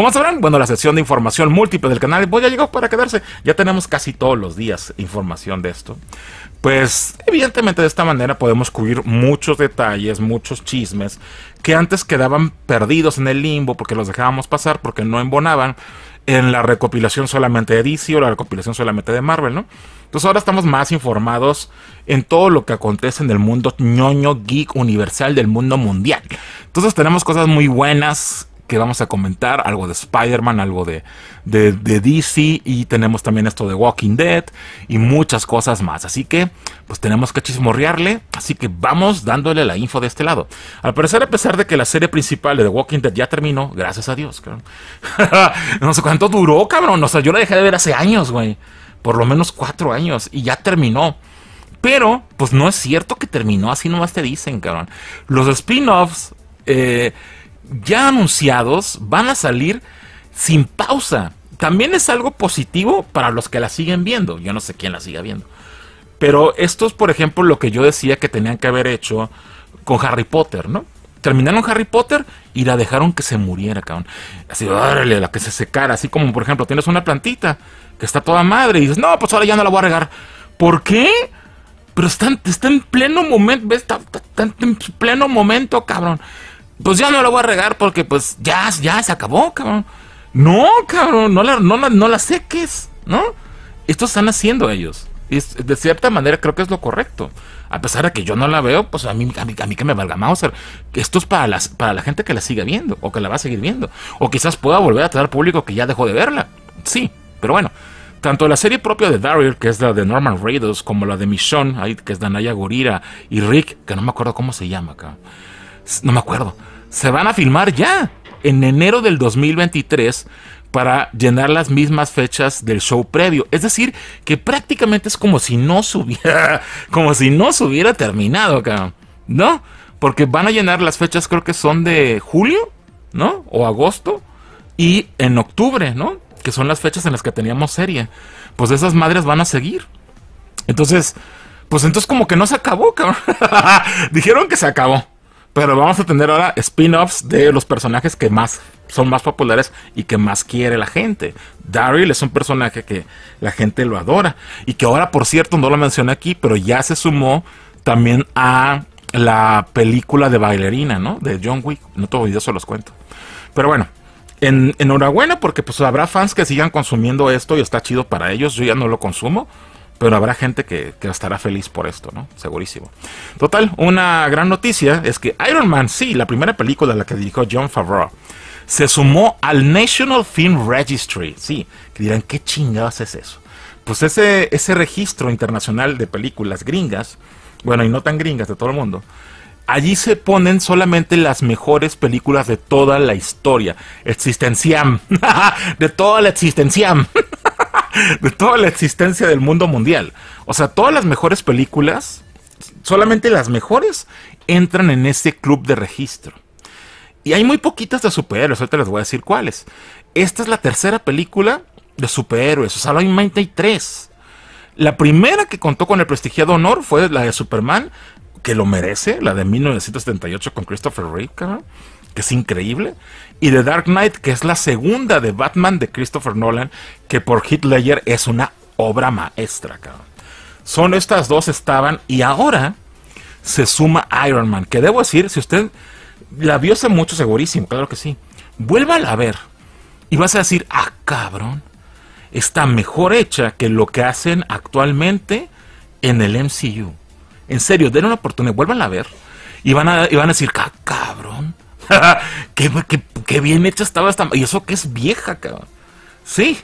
¿Cómo sabrán, bueno, la sección de información múltiple del canal, voy pues ya llegó para quedarse. Ya tenemos casi todos los días información de esto. Pues evidentemente de esta manera podemos cubrir muchos detalles, muchos chismes que antes quedaban perdidos en el limbo porque los dejábamos pasar porque no embonaban en la recopilación solamente de DC o la recopilación solamente de Marvel, ¿no? Entonces ahora estamos más informados en todo lo que acontece en el mundo ñoño geek universal del mundo mundial. Entonces tenemos cosas muy buenas que vamos a comentar, algo de Spider-Man, algo de, de, DC y tenemos también esto de Walking Dead y muchas cosas más. Así que pues tenemos que chismorrearle, así que vamos dándole la info de este lado. Al parecer, a pesar de que la serie principal de Walking Dead ya terminó, gracias a Dios, cabrón. no sé cuánto duró, cabrón. O sea, yo la dejé de ver hace años, güey. Por lo menos cuatro años y ya terminó. Pero, pues no es cierto que terminó, así nomás te dicen, cabrón. Los spin-offs, eh, ya anunciados van a salir sin pausa. También es algo positivo para los que la siguen viendo. Yo no sé quién la siga viendo. Pero esto es, por ejemplo, lo que yo decía que tenían que haber hecho con Harry Potter, ¿no? Terminaron Harry Potter y la dejaron que se muriera, cabrón. Así, órale, la que se secara. Así como, por ejemplo, tienes una plantita que está toda madre y dices, no, pues ahora ya no la voy a regar. ¿Por qué? Pero está, en pleno momento, en pleno momento, cabrón pues ya no la voy a regar porque pues ya, ya se acabó, cabrón. No, cabrón, no la, no no la seques, ¿no? Esto están haciendo ellos. Y de cierta manera creo que es lo correcto. A pesar de que yo no la veo, pues a mí, a mí, que me valga Mauser. Esto es para, las, para la gente que la siga viendo o que la va a seguir viendo. O quizás pueda volver a traer público que ya dejó de verla. Sí, pero bueno. Tanto la serie propia de Daryl, que es la de Norman Reedus, como la de Michonne, que es Danaya Gorira, y Rick, que no me acuerdo cómo se llama cabrón no me acuerdo, se van a filmar ya en enero del 2023 para llenar las mismas fechas del show previo. Es decir, que prácticamente es como si no subiera como si no se hubiera terminado, cabrón. ¿No? Porque van a llenar las fechas, creo que son de julio, ¿no? O agosto. Y en octubre, ¿no? Que son las fechas en las que teníamos serie. Pues esas madres van a seguir. Entonces, pues entonces como que no se acabó, cabrón. Dijeron que se acabó. Pero vamos a tener ahora spin-offs de los personajes que más son más populares y que más quiere la gente. Daryl es un personaje que la gente lo adora. Y que ahora, por cierto, no lo mencioné aquí, pero ya se sumó también a la película de bailarina, ¿no? De John Wick. No todo y se los cuento. Pero bueno, enhorabuena porque pues habrá fans que sigan consumiendo esto y está chido para ellos. Yo ya no lo consumo, pero habrá gente que, estará feliz por esto, ¿no? Segurísimo. Total, una gran noticia es que Iron Man, sí, la primera película la que dirigió John Favreau, se sumó al National Film Registry. Sí, que dirán, ¿qué chingados es eso? Pues ese, ese registro internacional de películas gringas, bueno, y no tan gringas de todo el mundo, allí se ponen solamente las mejores películas de toda la historia. Existenciam. de toda la existenciam. de toda la existencia del mundo mundial. O sea, todas las mejores películas, solamente las mejores, entran en ese club de registro. Y hay muy poquitas de superhéroes, ahorita les voy a decir cuáles. Esta es la tercera película de superhéroes, o sea, hay 93. La primera que contó con el prestigiado honor fue la de Superman, que lo merece, la de 1978 con Christopher Reeve, ¿no? que es increíble, y The Dark Knight, que es la segunda de Batman de Christopher Nolan, que por Hitler es una obra maestra, cabrón. Son estas dos estaban, y ahora se suma Iron Man, que debo decir, si usted la vio hace mucho, segurísimo, claro que sí, vuélvala a ver, y vas a decir, ah, cabrón, está mejor hecha que lo que hacen actualmente en el MCU. En serio, denle una oportunidad, vuelvan a ver. Y van a, y van a decir, ah, cabrón qué, bien hecha estaba esta. Y eso que es vieja, cabrón. Sí,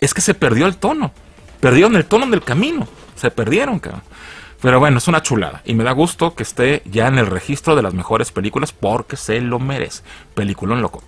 es que se perdió el tono. Perdieron el tono en el camino. Se perdieron, cabrón. Pero bueno, es una chulada. Y me da gusto que esté ya en el registro de las mejores películas porque se lo merece. Película un loco.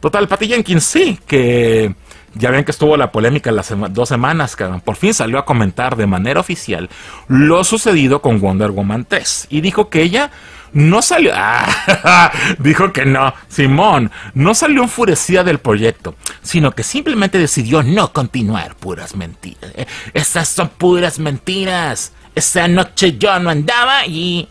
Total, Patty Jenkins, sí, que ya ven que estuvo la polémica las dos semanas, cabrón. Por fin salió a comentar de manera oficial lo sucedido con Wonder Woman 3. Y dijo que ella no salió... Ah, dijo que no, Simón, no salió enfurecida del proyecto, sino que simplemente decidió no continuar. Puras mentiras. Eh, esas son puras mentiras. Esa noche yo no andaba y...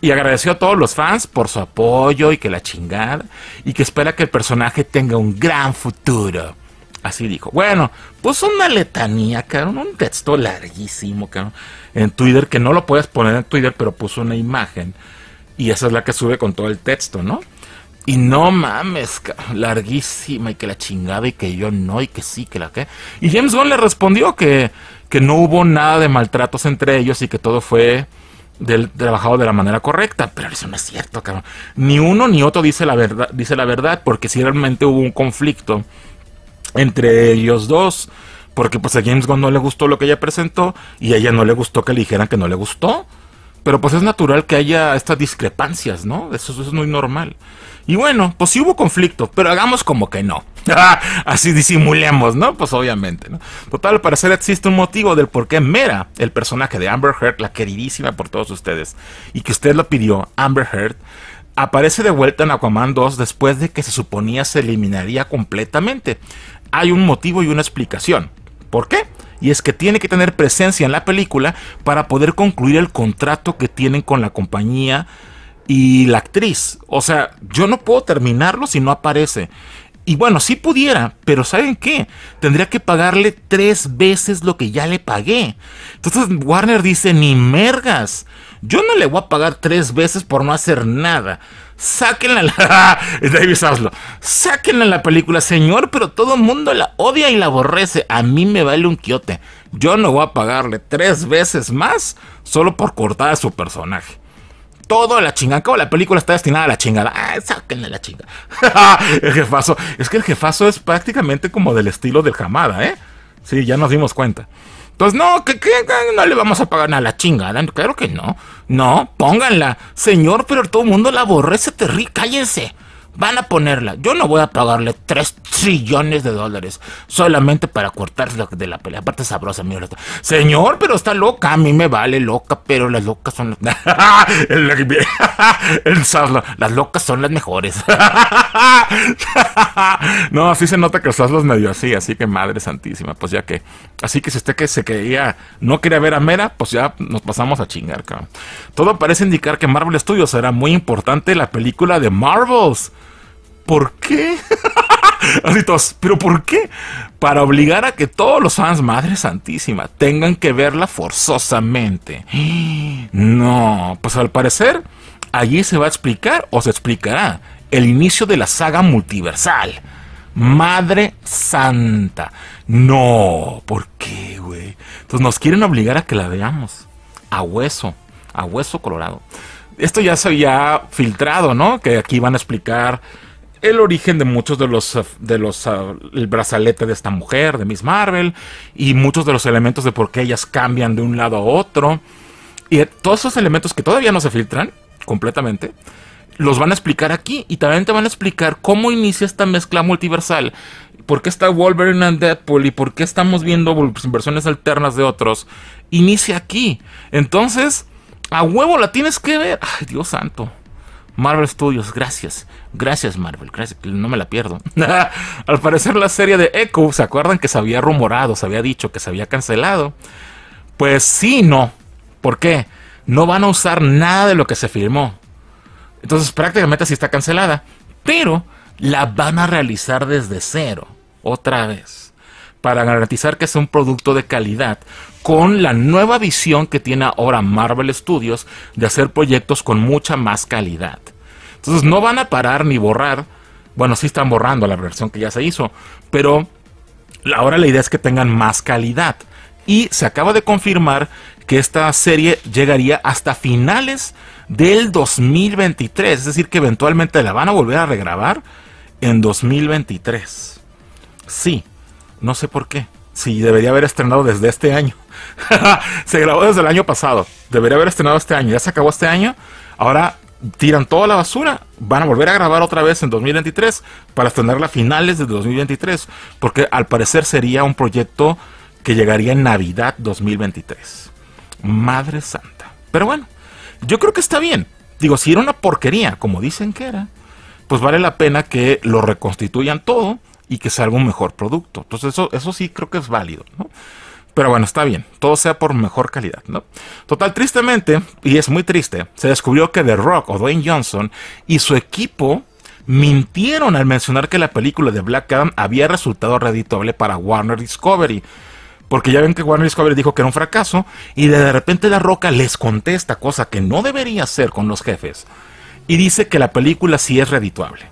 y agradeció a todos los fans por su apoyo y que la chingada y que espera que el personaje tenga un gran futuro. Así dijo. Bueno, puso pues una letanía, cabrón, un texto larguísimo, cabrón, en Twitter, que no lo puedes poner en Twitter, pero puso una imagen. Y esa es la que sube con todo el texto, ¿no? Y no mames, cabrón, larguísima y que la chingada y que yo no y que sí, que la que... Y James Bond le respondió que, que no hubo nada de maltratos entre ellos y que todo fue del, trabajado de la manera correcta. Pero eso no es cierto, cabrón. Ni uno ni otro dice la verdad, dice la verdad porque si realmente hubo un conflicto entre ellos dos, porque pues a James Gunn no le gustó lo que ella presentó y a ella no le gustó que le dijeran que no le gustó. Pero pues es natural que haya estas discrepancias, ¿no? Eso, es muy normal. Y bueno, pues sí hubo conflicto, pero hagamos como que no. Así disimulemos, ¿no? Pues obviamente, ¿no? Total, al parecer existe un motivo del por qué Mera, el personaje de Amber Heard, la queridísima por todos ustedes, y que usted lo pidió, Amber Heard, aparece de vuelta en Aquaman 2 después de que se suponía se eliminaría completamente hay un motivo y una explicación. ¿Por qué? Y es que tiene que tener presencia en la película para poder concluir el contrato que tienen con la compañía y la actriz. O sea, yo no puedo terminarlo si no aparece. Y bueno, si pudiera, pero ¿saben qué? Tendría que pagarle tres veces lo que ya le pagué. Entonces Warner dice, ni mergas. Yo no le voy a pagar tres veces por no hacer nada. Sáquenla la... Sáquenla la película, señor, pero todo el mundo la odia y la aborrece. A mí me vale un quiote. Yo no voy a pagarle tres veces más solo por cortar a su personaje todo a la chingada. Como la película está destinada a la chingada. Ah, sáquenle la chingada. el jefazo. Es que el jefazo es prácticamente como del estilo del jamada, ¿eh? Sí, ya nos dimos cuenta. Entonces, no, que, no le vamos a pagar nada a la chingada. Claro que no. No, pónganla. Señor, pero todo el mundo la aborrece, te cállense. Van a ponerla. Yo no voy a pagarle 3 trillones de dólares solamente para cortarse de la pelea. Aparte sabrosa, mierda. Señor, pero está loca. A mí me vale loca, pero las locas son las... El Las locas son las mejores. no, así se nota que el es medio así, así que madre santísima. Pues ya que... Así que si usted que se quería... No quería ver a Mera, pues ya nos pasamos a chingar, cabrón. Todo parece indicar que Marvel Studios será muy importante la película de Marvels. ¿por qué? Así ¿pero por qué? Para obligar a que todos los fans, Madre Santísima, tengan que verla forzosamente. No, pues al parecer, allí se va a explicar o se explicará el inicio de la saga multiversal. Madre Santa. No, ¿por qué, güey? Entonces nos quieren obligar a que la veamos. A hueso, a hueso colorado. Esto ya se había filtrado, ¿no? Que aquí van a explicar el origen de muchos de los, eh, de los, ah, el brazalete de esta mujer, de Miss Marvel, y muchos de los elementos de por qué ellas cambian de un lado a otro. Y eh, todos esos elementos que todavía no se filtran completamente, los van a explicar aquí y también te van a explicar cómo inicia esta mezcla multiversal. ¿Por qué está Wolverine and Deadpool y por qué estamos viendo pues, versiones alternas de otros? Inicia aquí. Entonces, a huevo la tienes que ver. Ay, Dios santo. Marvel Studios, gracias. Gracias, Marvel. Gracias. No me la pierdo. Al parecer, la serie de Echo, ¿se acuerdan que se había rumorado, se había dicho que se había cancelado? Pues sí, no. ¿Por qué? No van a usar nada de lo que se filmó, Entonces, prácticamente sí está cancelada. Pero la van a realizar desde cero. Otra vez para garantizar que sea un producto de calidad con la nueva visión que tiene ahora Marvel Studios de hacer proyectos con mucha más calidad. Entonces no van a parar ni borrar. Bueno, sí están borrando la versión que ya se hizo, pero ahora la idea es que tengan más calidad. Y se acaba de confirmar que esta serie llegaría hasta finales del 2023. Es decir, que eventualmente la van a volver a regrabar en 2023. Sí, no sé por qué. Si debería haber estrenado desde este año. se grabó desde el año pasado. Debería haber estrenado este año. Ya se acabó este año. Ahora tiran toda la basura. Van a volver a grabar otra vez en 2023 para estrenarla a finales de 2023. Porque al parecer sería un proyecto que llegaría en Navidad 2023. Madre santa. Pero bueno, yo creo que está bien. Digo, si era una porquería, como dicen que era, pues vale la pena que lo reconstituyan todo y que salga un mejor producto. Entonces eso, eso sí creo que es válido, ¿no? Pero bueno, está bien, todo sea por mejor calidad, ¿no? Total, tristemente, y es muy triste, se descubrió que The Rock o Dwayne Johnson y su equipo mintieron al mencionar que la película de Black Adam había resultado reditable para Warner Discovery. Porque ya ven que Warner Discovery dijo que era un fracaso y de repente La Roca les contesta, cosa que no debería hacer con los jefes, y dice que la película sí es redituable.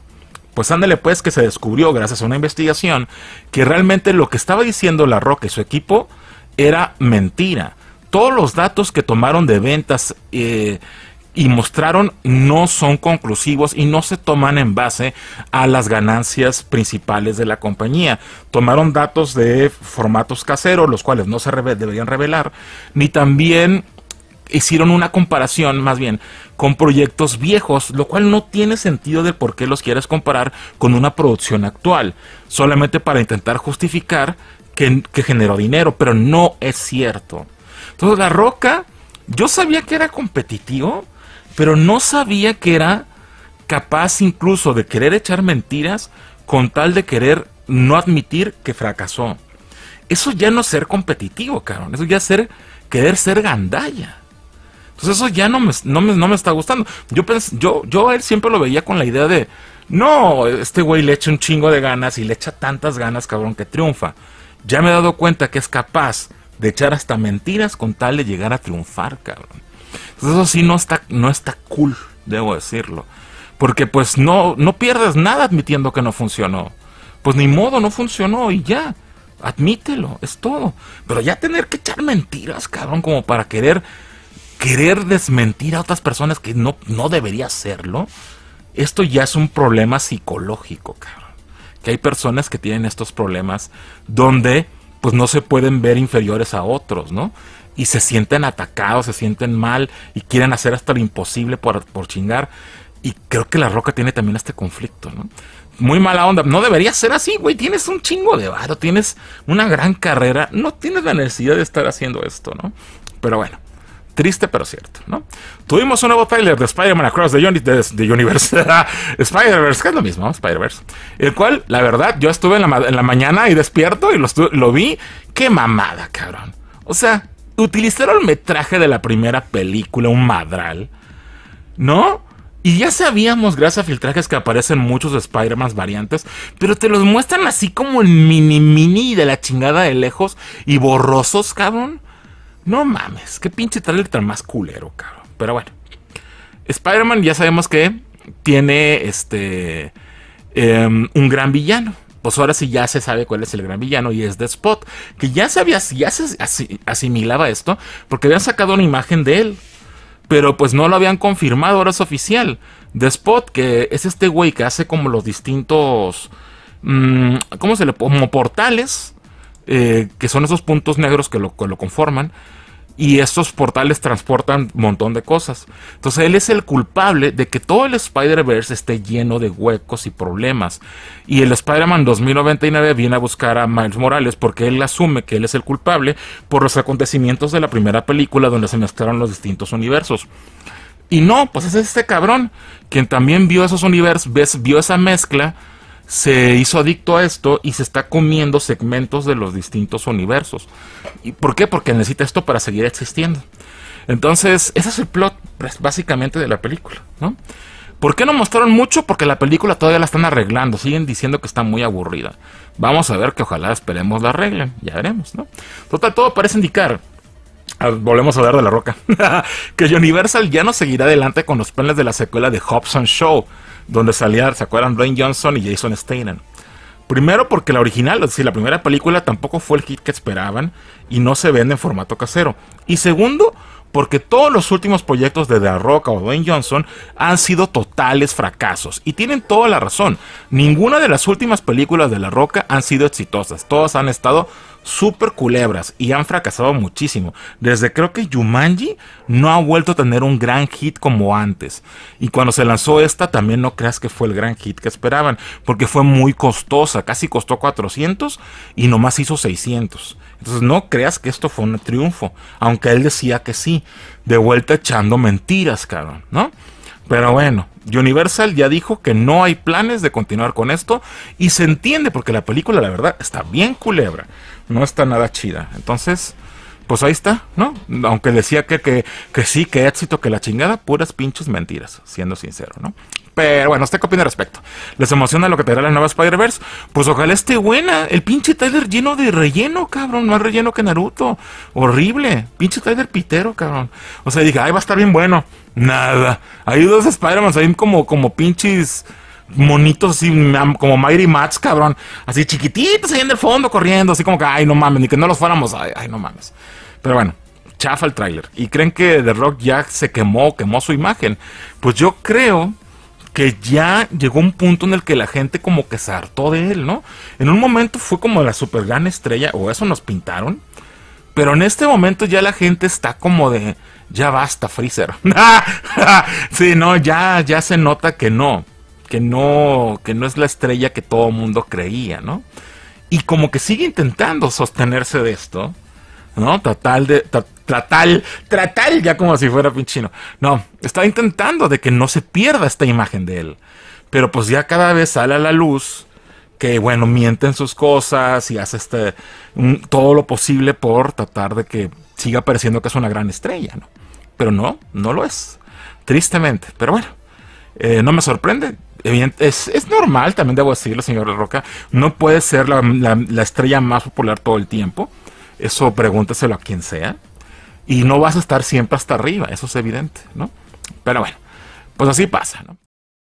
Pues ándale pues que se descubrió gracias a una investigación que realmente lo que estaba diciendo La Roca y su equipo era mentira. Todos los datos que tomaron de ventas eh, y mostraron no son conclusivos y no se toman en base a las ganancias principales de la compañía. Tomaron datos de formatos caseros, los cuales no se deberían revelar, ni también hicieron una comparación más bien con proyectos viejos, lo cual no tiene sentido de por qué los quieres comparar con una producción actual, solamente para intentar justificar que, generó dinero, pero no es cierto. Entonces La Roca, yo sabía que era competitivo, pero no sabía que era capaz incluso de querer echar mentiras con tal de querer no admitir que fracasó. Eso ya no ser competitivo, cabrón. Eso ya es ser, querer ser gandalla. Pues eso ya no me, no me, está gustando. Yo, yo, yo a él siempre lo veía con la idea de, no, este güey le echa un chingo de ganas y le echa tantas ganas, cabrón, que triunfa. Ya me he dado cuenta que es capaz de echar hasta mentiras con tal de llegar a triunfar, cabrón. Entonces eso sí no está, no está cool, debo decirlo. Porque pues no, no pierdes nada admitiendo que no funcionó. Pues ni modo, no funcionó y ya. Admítelo, es todo. Pero ya tener que echar mentiras, cabrón, como para querer querer desmentir a otras personas que no, no debería hacerlo, esto ya es un problema psicológico, cabrón. Que hay personas que tienen estos problemas donde pues no se pueden ver inferiores a otros, ¿no? Y se sienten atacados, se sienten mal y quieren hacer hasta lo imposible por, por chingar. Y creo que La Roca tiene también este conflicto, ¿no? muy mala onda. No debería ser así, güey. Tienes un chingo de varo, tienes una gran carrera. No tienes la necesidad de estar haciendo esto, ¿no? Pero bueno, Triste pero cierto, ¿no? Tuvimos un nuevo trailer de Spider-Man Across the, Uni Spider-Verse, que es lo mismo, ¿no? Spider-Verse. El cual, la verdad, yo estuve en la, mañana y despierto y lo, vi. ¡Qué mamada, cabrón! O sea, utilizaron el metraje de la primera película, un madral, ¿no? Y ya sabíamos, gracias a filtrajes, que aparecen muchos Spider-Man variantes, pero te los muestran así como en mini mini de la chingada de lejos y borrosos, cabrón. No mames, qué pinche trailer tan más culero, cabrón. Pero bueno. Spider-Man ya sabemos que tiene este em, un gran villano. Pues ahora sí ya se sabe cuál es el gran villano y es The Spot. Que ya sabías, ya se asimilaba esto porque habían sacado una imagen de él. Pero pues no lo habían confirmado, ahora es oficial. The Spot, que es este güey que hace como los distintos... Mm, ¿Cómo se le Como portales eh, que son esos puntos negros que lo, lo conforman. Y estos portales transportan un montón de cosas. Entonces él es el culpable de que todo el Spider-Verse esté lleno de huecos y problemas. Y el Spider-Man 2099 viene a buscar a Miles Morales porque él asume que él es el culpable por los acontecimientos de la primera película donde se mezclaron los distintos universos. Y no, pues es este cabrón quien también vio esos universos, vio esa mezcla se hizo adicto a esto y se está comiendo segmentos de los distintos universos. ¿Y por qué? Porque necesita esto para seguir existiendo. Entonces, ese es el plot pues, básicamente de la película, ¿no? ¿Por qué no mostraron mucho? Porque la película todavía la están arreglando, siguen diciendo que está muy aburrida. Vamos a ver que ojalá esperemos la arreglen, ya veremos, ¿no? Total, todo parece indicar Volvemos a hablar de la roca. que Universal ya no seguirá adelante con los planes de la secuela de Hobson Show, donde salían, ¿se acuerdan? Ray Johnson y Jason Statham. Primero porque la original, es decir, la primera película tampoco fue el hit que esperaban y no se vende en formato casero. Y segundo porque todos los últimos proyectos de The Roca o Dwayne Johnson han sido totales fracasos. Y tienen toda la razón. Ninguna de las últimas películas de La Roca han sido exitosas. Todas han estado super culebras y han fracasado muchísimo. Desde creo que Jumanji no ha vuelto a tener un gran hit como antes. Y cuando se lanzó esta también no creas que fue el gran hit que esperaban, porque fue muy costosa, casi costó 400 y nomás hizo 600. Entonces no creas que esto fue un triunfo, aunque él decía que sí, de vuelta echando mentiras, cabrón, ¿no? Pero bueno, Universal ya dijo que no hay planes de continuar con esto y se entiende porque la película, la verdad, está bien culebra, no está nada chida. Entonces, pues ahí está, ¿no? Aunque decía que, que, que sí, que éxito, que la chingada, puras pinches mentiras, siendo sincero, ¿no? Pero bueno, ¿usted qué opina al respecto? ¿Les emociona lo que traerá la nueva Spider-Verse? Pues ojalá esté buena. El pinche Tyler lleno de relleno, cabrón. Más relleno que Naruto. Horrible. Pinche Tyler pitero, cabrón. O sea, dije, ay, va a estar bien bueno. Nada. Hay dos Spider-Man, ahí como, como pinches monitos así como Mighty Max, cabrón. Así chiquititos ahí en el fondo corriendo, así como que, ay, no mames, ni que no los fuéramos, ay, no mames. Pero bueno, chafa el tráiler. Y creen que The Rock ya se quemó, quemó su imagen. Pues yo creo que ya llegó un punto en el que la gente como que se hartó de él, ¿no? En un momento fue como la super gran estrella, o eso nos pintaron. Pero en este momento ya la gente está como de, ya basta, Freezer. sí, no, ya, ya se nota que no que no, que no es la estrella que todo mundo creía, ¿no? Y como que sigue intentando sostenerse de esto, ¿no? Tratar de, tratar, tratar ya como si fuera pinchino. No, está intentando de que no se pierda esta imagen de él. Pero pues ya cada vez sale a la luz que, bueno, mienten sus cosas y hace este, todo lo posible por tratar de que siga pareciendo que es una gran estrella, ¿no? Pero no, no lo es. Tristemente, pero bueno, eh, no me sorprende es, es, normal, también debo decirlo, señor Roca, no puede ser la, la, estrella más popular todo el tiempo. Eso pregúntaselo a quien sea. Y no vas a estar siempre hasta arriba, eso es evidente, ¿no? Pero bueno, pues así pasa, ¿no?